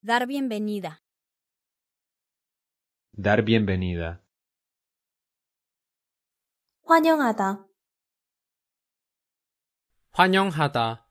Dar bienvenida. Dar bienvenida. 환영하다. 환영하다.